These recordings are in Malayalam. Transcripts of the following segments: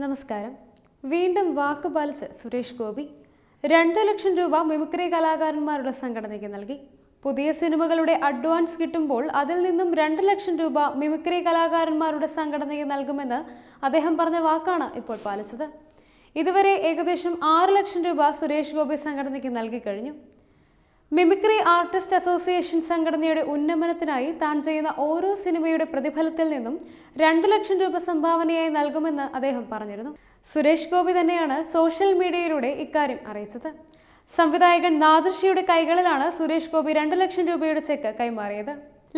നമസ്കാരം വീണ്ടും വാക്ക് പാലിച്ച് സുരേഷ് ഗോപി രണ്ടു ലക്ഷം രൂപ മിമിക്രി കലാകാരന്മാരുടെ സംഘടനയ്ക്ക് നൽകി പുതിയ സിനിമകളുടെ അഡ്വാൻസ് കിട്ടുമ്പോൾ അതിൽ നിന്നും രണ്ട് ലക്ഷം രൂപ മിമിക്രി കലാകാരന്മാരുടെ സംഘടനയ്ക്ക് നൽകുമെന്ന് അദ്ദേഹം പറഞ്ഞ വാക്കാണ് ഇപ്പോൾ പാലിച്ചത് ഇതുവരെ ഏകദേശം ആറ് ലക്ഷം രൂപ സുരേഷ് ഗോപി സംഘടനയ്ക്ക് നൽകിക്കഴിഞ്ഞു മിമിക്രി ആർട്ടിസ്റ്റ് അസോസിയേഷൻ സംഘടനയുടെ ഉന്നമനത്തിനായി താൻ ചെയ്യുന്ന ഓരോ സിനിമയുടെ പ്രതിഫലത്തിൽ നിന്നും രണ്ടു ലക്ഷം രൂപ സംഭാവനയായി നൽകുമെന്ന് അദ്ദേഹം പറഞ്ഞിരുന്നു സുരേഷ് ഗോപി തന്നെയാണ് സോഷ്യൽ മീഡിയയിലൂടെ ഇക്കാര്യം അറിയിച്ചത് സംവിധായകൻ നാദൃഷിയുടെ കൈകളിലാണ് സുരേഷ് ഗോപി രണ്ടു ലക്ഷം രൂപയുടെ ചെക്ക് കൈമാറിയത്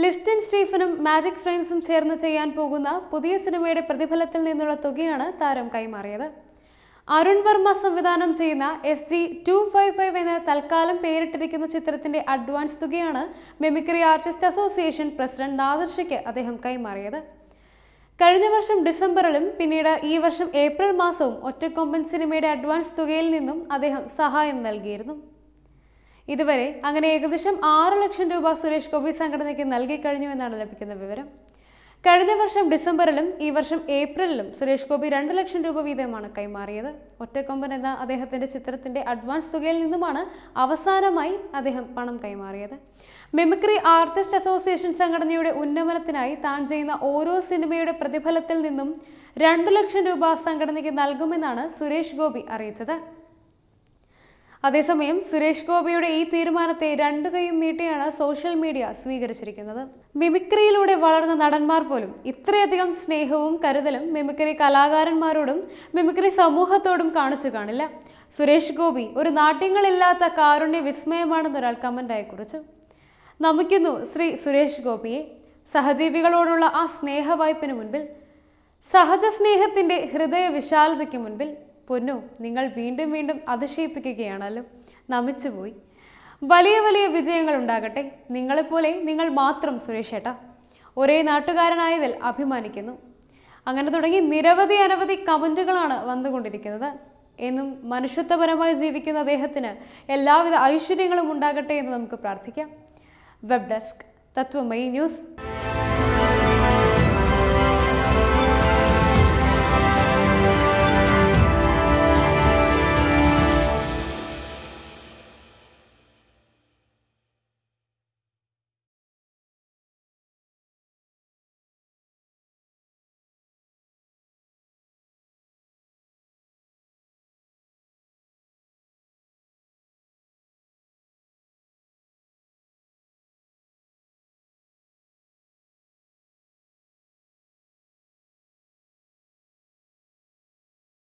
ലിസ്റ്റിൻ സ്റ്റീഫനും മാജിക് ഫ്രെയിംസും ചേർന്ന് ചെയ്യാൻ പോകുന്ന പുതിയ സിനിമയുടെ പ്രതിഫലത്തിൽ നിന്നുള്ള തുകയാണ് താരം കൈമാറിയത് അരുൺ വർമ്മ സംവിധാനം ചെയ്യുന്ന S G two five five എന്ന് തൽക്കാലം പേരിട്ടിരിക്കുന്ന ചിത്രത്തിന്റെ അഡ്വാൻസ് തുകയാണ് മെമിക്രി ആർട്ടിസ്റ്റ് അസോസിയേഷൻ പ്രസിഡന്റ് നാദർഷയ്ക്ക് അദ്ദേഹം കൈമാറിയത് കഴിഞ്ഞ വർഷം ഡിസംബറിലും പിന്നീട് ഈ വർഷം ഏപ്രിൽ മാസവും ഒറ്റക്കൊമ്പൻ സിനിമയുടെ അഡ്വാൻസ് തുകയിൽ നിന്നും അദ്ദേഹം സഹായം നൽകിയിരുന്നു ഇതുവരെ അങ്ങനെ ഏകദേശം ആറ് ലക്ഷം രൂപ സുരേഷ് ഗോപി സംഘടനയ്ക്ക് എന്നാണ് ലഭിക്കുന്ന വിവരം കഴിഞ്ഞ വർഷം ഡിസംബറിലും ഈ വർഷം ഏപ്രിലിലും സുരേഷ് ഗോപി രണ്ട് ലക്ഷം രൂപ വീതമാണ് കൈമാറിയത് ഒറ്റക്കൊമ്പൻ എന്ന അദ്ദേഹത്തിന്റെ ചിത്രത്തിന്റെ അഡ്വാൻസ് തുകയിൽ നിന്നുമാണ് അവസാനമായി അദ്ദേഹം പണം കൈമാറിയത് മിമിക്രി ആർട്ടിസ്റ്റ് അസോസിയേഷൻ സംഘടനയുടെ ഉന്നമനത്തിനായി താൻ ചെയ്യുന്ന ഓരോ സിനിമയുടെ പ്രതിഫലത്തിൽ നിന്നും രണ്ടു ലക്ഷം രൂപ സംഘടനയ്ക്ക് നൽകുമെന്നാണ് സുരേഷ് ഗോപി അറിയിച്ചത് അതേസമയം സുരേഷ് ഗോപിയുടെ ഈ തീരുമാനത്തെ രണ്ടു കൈയും നീട്ടിയാണ് സോഷ്യൽ മീഡിയ സ്വീകരിച്ചിരിക്കുന്നത് മിമിക്രിയിലൂടെ വളർന്ന നടന്മാർ പോലും ഇത്രയധികം സ്നേഹവും കരുതലും മിമിക്രി കലാകാരന്മാരോടും മിമിക്രി സമൂഹത്തോടും കാണിച്ചു കാണില്ല സുരേഷ് ഗോപി ഒരു നാട്യങ്ങളില്ലാത്ത കാരുണ്യ വിസ്മയമാണെന്നൊരാൾ കമൻ്റായി കുറിച്ചു നമിക്കുന്നു ശ്രീ സുരേഷ് ഗോപിയെ സഹജീവികളോടുള്ള ആ സ്നേഹവായ്പിന് മുൻപിൽ സഹജ സ്നേഹത്തിൻ്റെ ഹൃദയ വിശാലതയ്ക്ക് മുൻപിൽ പൊന്നു നിങ്ങൾ വീണ്ടും വീണ്ടും അതിശയിപ്പിക്കുകയാണല്ലോ നമിച്ചുപോയി വലിയ വലിയ വിജയങ്ങൾ ഉണ്ടാകട്ടെ നിങ്ങളെപ്പോലെ നിങ്ങൾ മാത്രം സുരേഷ് ഏട്ടാ ഒരേ നാട്ടുകാരനായതിൽ അഭിമാനിക്കുന്നു അങ്ങനെ തുടങ്ങി നിരവധി അനവധി കമൻറ്റുകളാണ് വന്നുകൊണ്ടിരിക്കുന്നത് എന്നും മനുഷ്യത്വപരമായി ജീവിക്കുന്ന അദ്ദേഹത്തിന് എല്ലാവിധ ഐശ്വര്യങ്ങളും ഉണ്ടാകട്ടെ എന്ന് നമുക്ക് പ്രാർത്ഥിക്കാം വെബ് ഡെസ്ക് തത്വമയി ന്യൂസ്